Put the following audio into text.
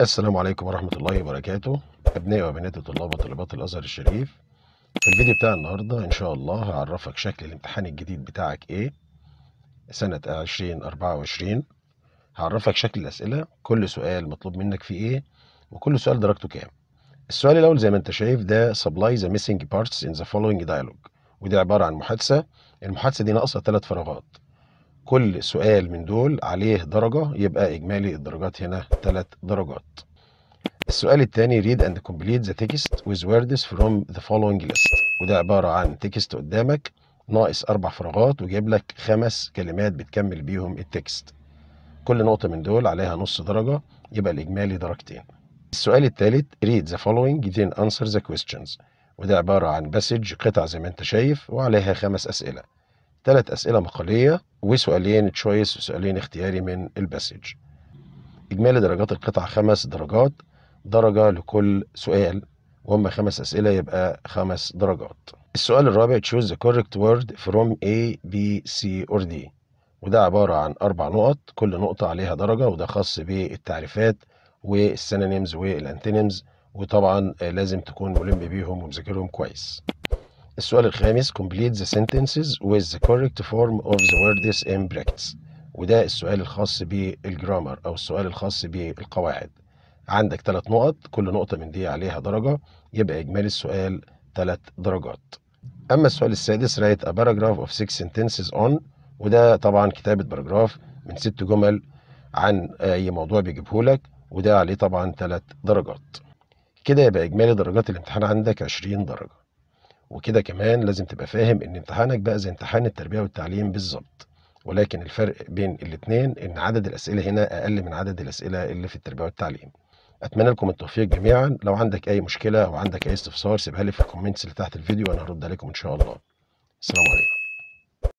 السلام عليكم ورحمة الله وبركاته أبنائي وبنات طلاب وطالبات الأزهر الشريف في الفيديو بتاع النهاردة إن شاء الله هعرفك شكل الامتحان الجديد بتاعك إيه سنة 2024 هعرفك شكل الأسئلة كل سؤال مطلوب منك فيه إيه وكل سؤال درجته كام السؤال الأول زي ما أنت شايف ده supply the missing parts in the following dialogue ودي عبارة عن محادثة المحادثة دي ناقصة ثلاث فراغات كل سؤال من دول عليه درجة يبقى إجمالي الدرجات هنا ثلاث درجات السؤال الثاني read and complete the text with words from the following list وده عبارة عن تكست قدامك ناقص أربع فراغات وجايب لك خمس كلمات بتكمل بيهم التكست كل نقطة من دول عليها نص درجة يبقى الإجمالي درجتين السؤال الثالث read the following then answer the questions وده عبارة عن بسج قطع زي ما انت شايف وعليها خمس أسئلة ثلاث أسئلة مقالية وسؤالين تشويس وسؤالين اختياري من الباسج إجمالي درجات القطع خمس درجات درجة لكل سؤال وهم خمس أسئلة يبقى خمس درجات السؤال الرابع choose the correct word from A, B, C or D وده عبارة عن أربع نقط كل نقطة عليها درجة وده خاص بالتعريفات والسينونيمز والأنتينيمز وطبعا لازم تكون ملم بيهم ومذاكرهم كويس السؤال الخامس complete the sentences with the correct form of the word this brackets وده السؤال الخاص بالجرامر او السؤال الخاص بالقواعد عندك ثلاث نقط كل نقطة من دي عليها درجة يبقى إجمالي السؤال ثلاث درجات أما السؤال السادس write a paragraph of six sentences on وده طبعا كتابة باراجراف من ست جمل عن أي موضوع بيجيبه لك وده عليه طبعا ثلاث درجات كده يبقى إجمالي درجات الامتحان عندك 20 درجة وكده كمان لازم تبقى فاهم ان امتحانك بقى زي امتحان التربيه والتعليم بالظبط ولكن الفرق بين الاثنين ان عدد الاسئله هنا اقل من عدد الاسئله اللي في التربيه والتعليم اتمنى لكم التوفيق جميعا لو عندك اي مشكله او عندك اي استفسار سيبها لي في الكومنتس اللي تحت الفيديو وانا هرد عليكم ان شاء الله السلام عليكم